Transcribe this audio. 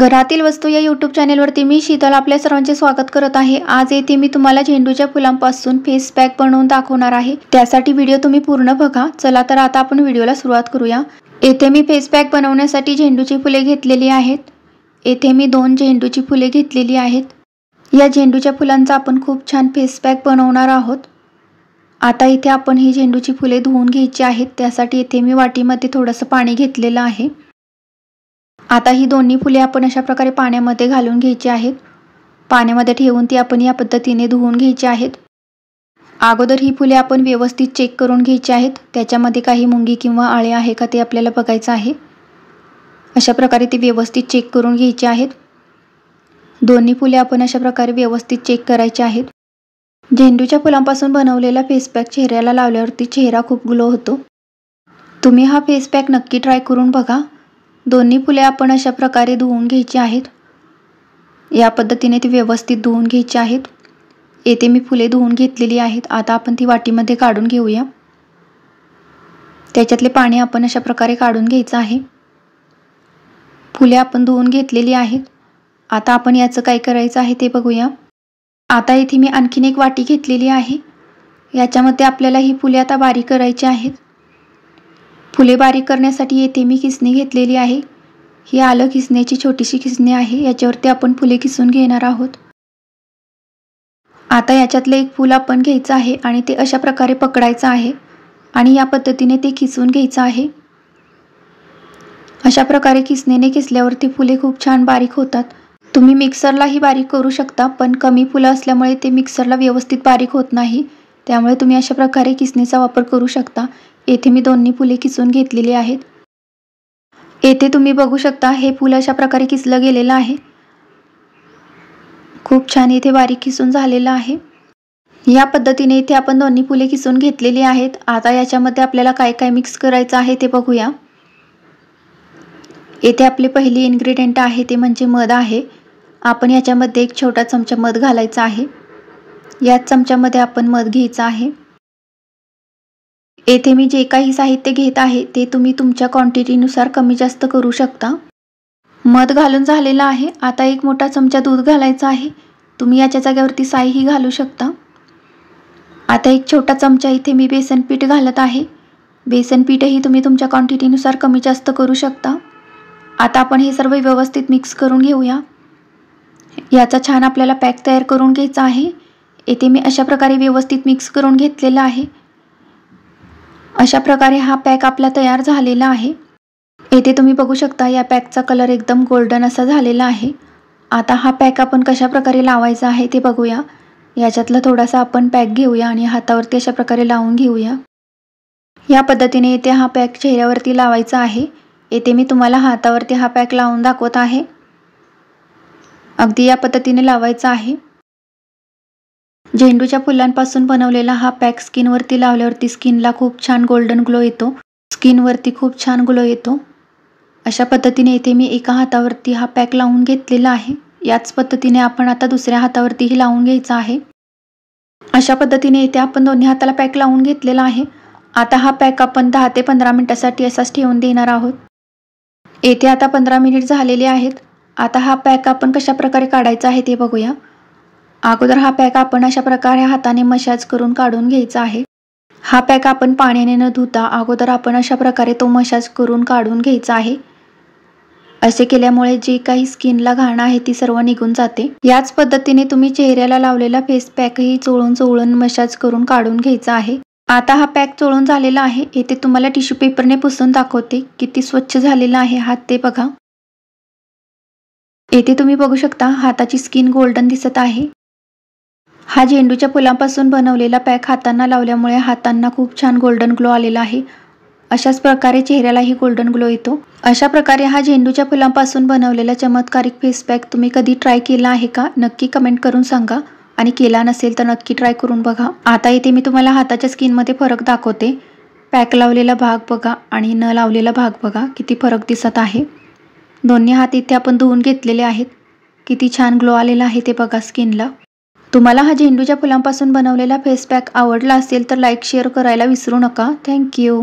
घरातील वस्तू या यूट्यूब चॅनेलवरती मी शीतल आपल्या सर्वांचे स्वागत करत आहे आज येथे मी तुम्हाला झेंडूच्या फुलांपासून फेस पॅक बनवून दाखवणार आहे त्यासाठी व्हिडिओ तुम्ही पूर्ण बघा चला तर आता आपण व्हिडिओला सुरुवात करूया येथे मी फेस पॅक बनवण्यासाठी झेंडूची फुले घेतलेली आहेत येथे मी दोन झेंडूची फुले घेतलेली आहेत या झेंडूच्या फुलांचा आपण खूप छान फेस पॅक बनवणार आहोत आता इथे आपण ही झेंडूची फुले धुवून घ्यायची आहेत त्यासाठी येथे मी वाटीमध्ये थोडंसं पाणी घेतलेलं आहे आता ही दोन्ही फुले आपण अशा प्रकारे पाण्यामध्ये घालून घ्यायची आहेत पाण्यामध्ये ठेवून ती आपण या पद्धतीने धुवून घ्यायची आहेत अगोदर ही फुले आपण व्यवस्थित चेक करून घ्यायची आहेत त्याच्यामध्ये काही मुंगी किंवा आळे आहे का ते आपल्याला बघायचं आहे अशा प्रकारे ती व्यवस्थित चेक करून घ्यायची आहेत दोन्ही फुले आपण अशा प्रकारे व्यवस्थित चेक करायची आहेत झेंडूच्या फुलांपासून बनवलेला फेसपॅक चेहऱ्याला लावल्यावरती चेहरा खूप ग्लो होतो तुम्ही हा फेसपॅक नक्की ट्राय करून बघा दोन्ही फुले आपण अशा प्रकारे धुवून घ्यायची आहेत या पद्धतीने ती व्यवस्थित धुवून घ्यायची आहेत येथे मी फुले धुवून घेतलेली आहेत आता आपण ती वाटीमध्ये काढून घेऊया त्याच्यातले पाणी आपण अशा प्रकारे काढून घ्यायचं आहे फुले आपण धुवून घेतलेली आहेत आता आपण याचं काय करायचं आहे ते बघूया आता इथे मी आणखीन एक वाटी घेतलेली आहे याच्यामध्ये आपल्याला ही फुले आता बारीक करायची आहेत फुले बारीक करण्यासाठी येथे मी किसणी घेतलेली आहे ही आलं किसण्याची छोटीशी किसणी आहे याच्यावरती आपण फुले किसून घेणार आहोत आता याच्यातलं एक फूल आपण घ्यायचं आहे आणि ते अशा प्रकारे पकडायचं आहे आणि या पद्धतीने ते खिसून घ्यायचं आहे अशा प्रकारे खिसणीने किसल्यावरती फुले खूप छान बारीक होतात तुम्ही मिक्सरलाही बारीक करू शकता पण कमी फुलं असल्यामुळे ते मिक्सरला व्यवस्थित बारीक होत नाही त्यामुळे तुम्ही अशा प्रकारे किसणीचा वापर करू शकता येथे मी दोन्ही फुले किसून घेतलेली आहेत येथे तुम्ही बघू शकता हे फूल अशा प्रकारे किसलं गेलेलं आहे खूप छान इथे बारीक किसून झालेलं आहे या पद्धतीने इथे आपण दोन्ही फुले किसून घेतलेली आहेत आता याच्यामध्ये आपल्याला काय काय मिक्स करायचं आहे ते बघूया येथे आपले पहिली इन्ग्रेडियंट आहे ते म्हणजे मध आहे आपण याच्यामध्ये एक छोटा चमचा मध घालायचा आहे याच चमच्यामध्ये आपण मध घ्यायचं आहे येथे मी जे काही साहित्य घेत आहे ते तुम्ही तुमच्या क्वांटिटीनुसार कमी जास्त करू शकता मध घालून झालेलं आहे आता एक मोठा चमचा दूध घालायचा आहे तुम्ही याच्या जागेवरती साईही घालू शकता आता एक छोटा चमचा इथे मी बेसन पीठ घालत आहे बेसन पीठही तुम्ही तुमच्या क्वांटिटीनुसार कमी जास्त करू शकता आता आपण हे सर्व व्यवस्थित मिक्स करून घेऊया याचा छान आपल्याला पॅक तयार करून घ्यायचा आहे येथे मी अशा प्रकारे व्यवस्थित मिक्स करून घेतलेला आहे अशा प्रकारे हा पॅक आपला तयार झालेला आहे येथे तुम्ही बघू शकता या पॅकचा कलर एकदम गोल्डन असा झालेला आहे आता हा पॅक आपण कशा प्रकारे लावायचा आहे ते बघूया याच्यातला थोडासा आपण पॅक घेऊया आणि हातावरती अशा प्रकारे लावून घेऊया या पद्धतीने येथे हा पॅक चेहऱ्यावरती लावायचा आहे येथे मी तुम्हाला हातावरती हा पॅक लावून दाखवत आहे अगदी या पद्धतीने लावायचा आहे झेंडूच्या फुलांपासून बनवलेला हा पॅक स्किनवरती लावल्यावरती स्किनला खूप छान गोल्डन ग्लो येतो स्किनवरती खूप छान ग्लो येतो अशा पद्धतीने इथे मी एका हातावरती हा पॅक लावून घेतलेला आहे याच पद्धतीने आपण आता दुसऱ्या हातावरतीही लावून घ्यायचा आहे अशा पद्धतीने इथे आपण दोन्ही हाताला पॅक लावून घेतलेला आहे आता हा पॅक आपण दहा ते पंधरा मिनिटासाठी असाच ठेवून देणार आहोत येथे आता पंधरा मिनिट झालेले आहेत आता हा पॅक आपण कशाप्रकारे काढायचा आहे ते बघूया अगोदर हा पॅक आपण अशा प्रकारे हाताने मशाज करून काढून घ्यायचा आहे हा पॅक आपण पाण्याने न धुता अगोदर आपण अशा प्रकारे तो मशाज करून काढून घ्यायचा आहे असे केल्यामुळे जे काही स्किनला घाण आहे ती सर्व निघून जाते याच पद्धतीने तुम्ही चेहऱ्याला लावलेला फेस पॅकही चोळून चोळून मशाज करून काढून घ्यायचा आहे आता हा पॅक चोळून झालेला आहे येथे तुम्हाला टिश्यू पेपरने पुसून दाखवते किती स्वच्छ झालेला आहे हात ते बघा येथे तुम्ही बघू शकता हाताची स्किन गोल्डन दिसत आहे हा झेंडूच्या फुलांपासून बनवलेला पॅक हातांना लावल्यामुळे हातांना खूप छान गोल्डन ग्लो आलेला आहे अशाच प्रकारे चेहऱ्यालाही गोल्डन ग्लो येतो अशा प्रकारे हा झेंडूच्या फुलांपासून बनवलेला चमत्कारिक फेस पॅक तुम्ही कधी ट्राय केला आहे का नक्की कमेंट करून सांगा आणि केला नसेल तर नक्की ट्राय करून बघा आता इथे मी तुम्हाला हाताच्या स्किनमध्ये फरक दाखवते पॅक लावलेला भाग बघा आणि न लावलेला भाग बघा किती फरक दिसत आहे दोन्ही हात इथे आपण धुवून घेतलेले आहेत किती छान ग्लो आलेला आहे ते बघा स्किनला तुम्हाला हा झेंडूच्या फुलांपासून बनवलेला फेसपॅक आवडला असेल तर लाईक शेअर करायला विसरू नका थँक्यू